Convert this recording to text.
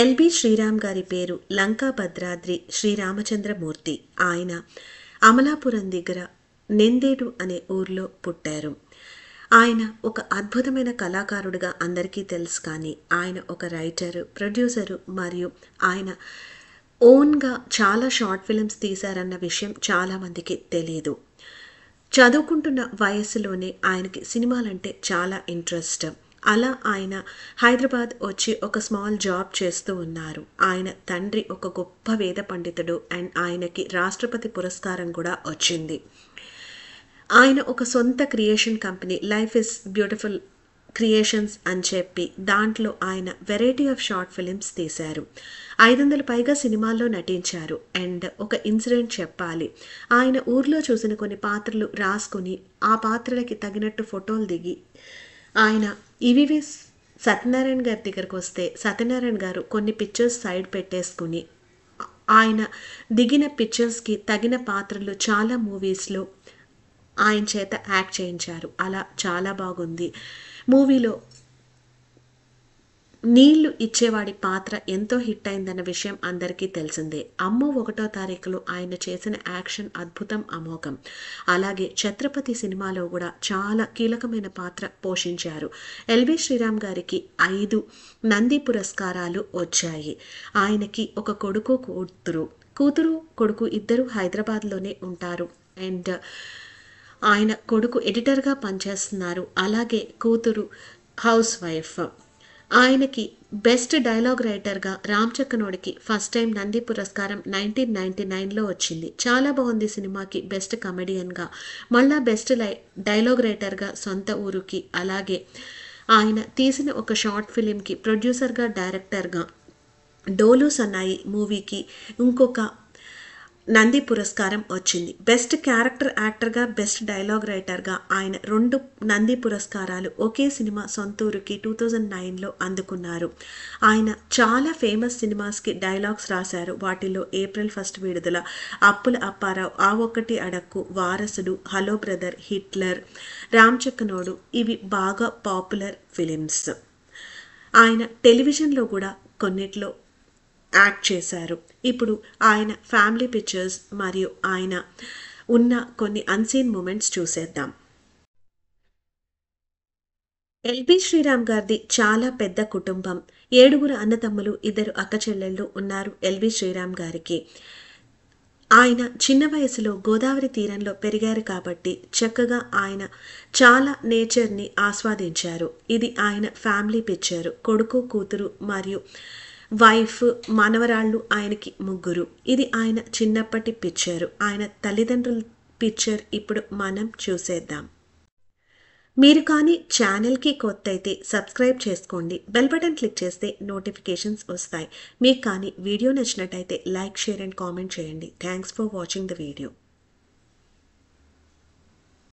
LB Sriram గారి పేరు లంకా భద్రాద్రి శ్రీరామచంద్రమూర్తి ఆయన అమలాపురం దగ్గర నిందేడు అనే ఊర్లో పుట్టారు ఆయన ఒక అద్భుతమైన కళాకారుడిగా అందరికీ తెలుసు కానీ ఆయన ఒక రైటరు ప్రొడ్యూసరు మరియు ఆయన ఓన్గా చాలా షార్ట్ ఫిల్మ్స్ తీశారన్న విషయం చాలామందికి తెలియదు చదువుకుంటున్న వయసులోనే ఆయనకి సినిమాలంటే చాలా ఇంట్రెస్ట్ అలా ఆయన హైదరాబాద్ వచ్చి ఒక స్మాల్ జాబ్ చేస్తూ ఉన్నారు ఆయన తండ్రి ఒక గొప్ప వేద పండితుడు అండ్ ఆయనకి రాష్ట్రపతి పురస్కారం కూడా వచ్చింది ఆయన ఒక సొంత creation company life is beautiful creations అని చెప్పి దాంట్లో ఆయన వెరైటీ ఆఫ్ షార్ట్ ఫిలిమ్స్ తీశారు ఐదు వందల పైగా సినిమాల్లో నటించారు అండ్ ఒక ఇన్సిడెంట్ చెప్పాలి ఆయన ఊర్లో చూసిన కొన్ని పాత్రలు రాసుకుని ఆ పాత్రలకి తగినట్టు ఫోటోలు దిగి ఆయన ఇవి సత్యనారాయణ గారి దగ్గరకు వస్తే సత్యనారాయణ గారు కొన్ని పిక్చర్స్ సైడ్ పెట్టేసుకుని ఆయన దిగిన పిక్చర్స్కి తగిన పాత్రలు చాలా మూవీస్లో ఆయన చేత యాక్ట్ చేయించారు అలా చాలా బాగుంది మూవీలో నీళ్లు ఇచ్చేవాడి పాత్ర ఎంతో హిట్ అయిందన్న విషయం అందరికీ తెలిసిందే అమ్మో ఒకటో తారీఖులో ఆయన చేసిన యాక్షన్ అద్భుతం అమోఘం అలాగే ఛత్రపతి సినిమాలో కూడా చాలా కీలకమైన పాత్ర పోషించారు ఎల్వి శ్రీరామ్ గారికి ఐదు నంది పురస్కారాలు వచ్చాయి ఆయనకి ఒక కొడుకు కూతురు కూతురు కొడుకు ఇద్దరు హైదరాబాద్లోనే ఉంటారు అండ్ ఆయన కొడుకు ఎడిటర్గా పనిచేస్తున్నారు అలాగే కూతురు హౌస్ వైఫ్ ఆయనకి బెస్ట్ డైలాగ్ రైటర్గా రామ్ చక్కనోడికి ఫస్ట్ టైం నంది పురస్కారం నైన్టీన్ నైన్టీ నైన్లో వచ్చింది చాలా బాగుంది సినిమాకి బెస్ట్ కమెడియన్గా మళ్ళా బెస్ట్ లై డైలాగ్ రైటర్గా సొంత ఊరుకి అలాగే ఆయన తీసిన ఒక షార్ట్ ఫిలింకి ప్రొడ్యూసర్గా డైరెక్టర్గా డోలు సన్నాయి మూవీకి ఇంకొక నంది పురస్కారం వచ్చింది బెస్ట్ క్యారెక్టర్ యాక్టర్గా బెస్ట్ డైలాగ్ రైటర్గా ఆయన రెండు నంది పురస్కారాలు ఒకే సినిమా సొంతూరుకి టూ థౌజండ్ నైన్లో అందుకున్నారు ఆయన చాలా ఫేమస్ సినిమాస్కి డైలాగ్స్ రాశారు వాటిలో ఏప్రిల్ ఫస్ట్ విడుదల అప్పుల అప్పారావు ఆ ఒక్కటి అడక్కు వారసుడు హలో బ్రదర్ హిట్లర్ చక్కనోడు ఇవి బాగా పాపులర్ ఫిలిమ్స్ ఆయన టెలివిజన్లో కూడా కొన్నిట్లో యాక్ట్ చేశారు ఇప్పుడు ఆయన ఫ్యామిలీ పిక్చర్స్ మరియు ఆయన ఉన్న కొన్ని అన్సీన్ మూమెంట్స్ చూసేద్దాం ఎల్బి శ్రీరామ్ గారిది చాలా పెద్ద కుటుంబం ఏడుగురు అన్నతమ్ములు ఇద్దరు అక్కచెల్లెళ్ళు ఉన్నారు ఎల్బి శ్రీరామ్ గారికి ఆయన చిన్న వయసులో గోదావరి తీరంలో పెరిగారు కాబట్టి చక్కగా ఆయన చాలా నేచర్ని ఆస్వాదించారు ఇది ఆయన ఫ్యామిలీ పిక్చర్ కొడుకు కూతురు మరియు వైఫ్ మనవరాళ్ళు ఆయనకి ముగ్గురు ఇది ఆయన చిన్నప్పటి పిక్చర్ ఆయన తల్లిదండ్రుల పిక్చర్ ఇప్పుడు మనం చూసేద్దాం మీరు కానీ ఛానల్కి కొత్త అయితే సబ్స్క్రైబ్ చేసుకోండి బెల్ బటన్ క్లిక్ చేస్తే నోటిఫికేషన్స్ వస్తాయి మీకు కానీ వీడియో నచ్చినట్టయితే లైక్ షేర్ అండ్ కామెంట్ చేయండి thanks for watching the video